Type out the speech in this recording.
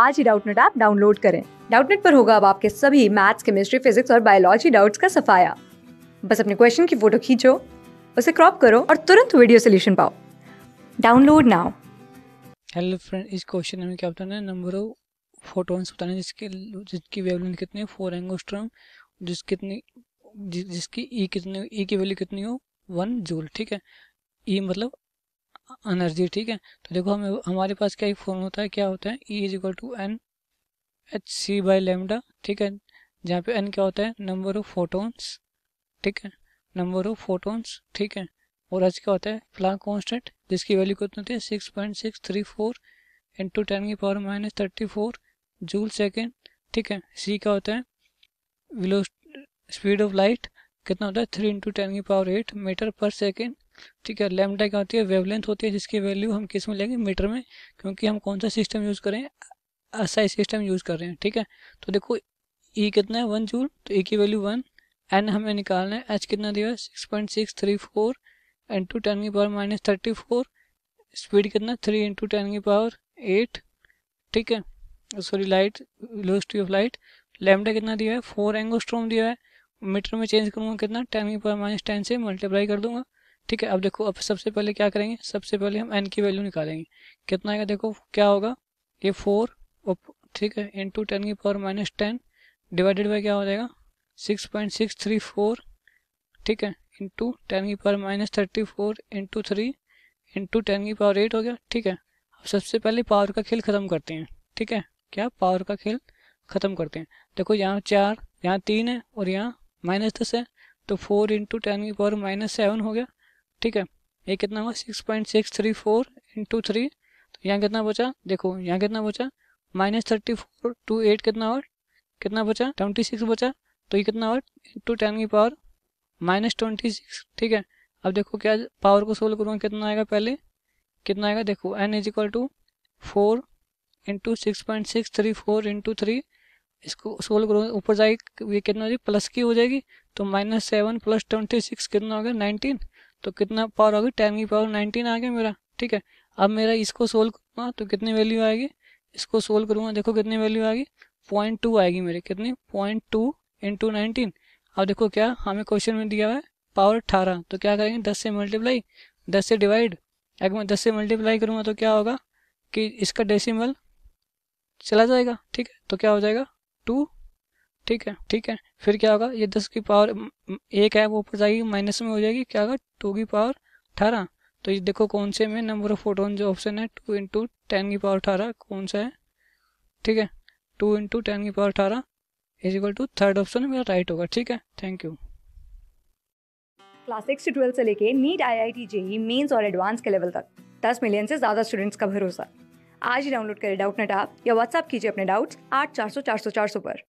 आज ही Doubtnut app download करें डाउटनेट पर होगा अब आपके सभी मैथ्स केमिस्ट्री फिजिक्स और बायोलॉजी डाउट्स का सफाया बस अपने क्वेश्चन की फोटो खींचो उसे क्रॉप करो और तुरंत वीडियो सोल्यूशन पाओ डाउनलोड नाउ हेलो फ्रेंड इस क्वेश्चन में क्या बताना है नंबर ऑफ फोटोन्स बताने जिसके जिसकी वेवलेंथ कितनी है फोर एंगोस्ट्रम जिस कितनी जि, जिसकी ई कितनी ई की वैल्यू कितनी हो वन जूल ठीक है ई मतलब एनर्जी ठीक है तो देखो हमें हमारे पास क्या एक फॉर्म होता है क्या होता है E is equal to N H C by lambda ठीक है जहाँ पे एन क्या होता है नंबर ऑफ फोटोन्स ठीक है नंबर ऑफ फोटोन्स ठीक है और एच क्या होता है प्लांक कॉन्स्टेंट जिसकी वैल्यू कितनी होती है six point six three four into ten की power minus thirty four joule second ठीक है सी क्या होता है विलो स्पीड ऑफ लाइट कितना होता है थ्री इंटू टेन की पावर एट मीटर पर सेकेंड ठीक है लेमडा क्या होती है वेवलेंथ होती है जिसकी वैल्यू हम किस में लेंगे मीटर में क्योंकि हम कौन सा सिस्टम यूज़ करें एसआई सिस्टम यूज़ कर रहे हैं ठीक है तो देखो ई e कितना है वन जूल तो ई e की वैल्यू वन एन हमें निकालना है एच कितना दिया है six point six three four into ten की power minus thirty four speed कितना थ्री इंटू टेन की पावर एट ठीक है sorry light velocity of light lambda कितना दिया है फोर एंगोस्ट्रोम दिया है मीटर में चेंज करूँगा कितना टेन की पावर माइनस टेन से मल्टीप्लाई कर दूंगा ठीक है अब देखो अब सबसे पहले क्या करेंगे सबसे पहले हम एन की वैल्यू निकालेंगे कितना आएगा देखो क्या होगा ये फोर ठीक है इंटू टेन की power minus ten divided by क्या हो जाएगा six point six three four ठीक है इंटू टेन की power minus thirty four into three into ten की पावर एट हो गया ठीक है अब सबसे पहले पावर का खेल ख़त्म करते हैं ठीक है क्या पावर का खेल ख़त्म करते हैं देखो यहाँ चार यहाँ तीन है और यहाँ माइनस दस है तो फोर इंटू टेन की पावर माइनस सेवन हो गया ठीक है ये कितना हुआ six point six three four into three तो यहाँ कितना बचा देखो यहाँ कितना बचा minus thirty four to eight कितना और कितना बचा ट्वेंटी सिक्स बचा तो ये कितना और इंटू टेन की पावर माइनस ट्वेंटी सिक्स ठीक है अब देखो क्या पावर को सोल्व करूँगा कितना आएगा पहले कितना आएगा देखो N is equal to four into six point six three four into three इसको सोल्व करूँगा ऊपर जाएगी ये कितना हो जाएगी प्लस की हो जाएगी तो minus seven plus twenty six कितना होगा नाइनटीन तो कितना पावर होगी टेन की पावर नाइनटीन आ गया मेरा ठीक है अब मेरा इसको सोल्व करूँगा तो कितनी वैल्यू आएगी इसको सोल्व करूँगा देखो कितनी वैल्यू आएगी पॉइंट टू आएगी मेरे कितनी पॉइंट टू इंटू नाइनटीन अब देखो क्या हमें क्वेश्चन में दिया हुआ है पावर अठारह तो क्या करेंगे दस से मल्टीप्लाई दस से डिवाइड अगर मैं दस से मल्टीप्लाई करूँगा तो क्या होगा कि इसका डेसिमल चला जाएगा ठीक है तो क्या हो जाएगा टू ठीक है ठीक है फिर क्या होगा ये दस की पावर एक है वो ऊपर जाएगी माइनस में हो जाएगी क्या होगा टू की पावर अठारह तो ये देखो कौन से में नंबर ऑफ फोटोन जो ऑप्शन है टू इंटू टेन की पावर अठारह कौन सा है ठीक है टू इंटू टेन की पावर अठारह is equal to third option मेरा राइट होगा ठीक है थैंक यू क्लास सिक्स से ट्वेल्थ से लेके NEET I I T JEE Mains और एडवांस के लेवल तक दस मिलियन से ज़्यादा स्टूडेंट्स का भरोसा आज ही डाउनलोड करें डाउट नेट आप या व्हाट्सअप कीजिए अपने डाउट्स आठ चार सौ चार सौ चार सौ पर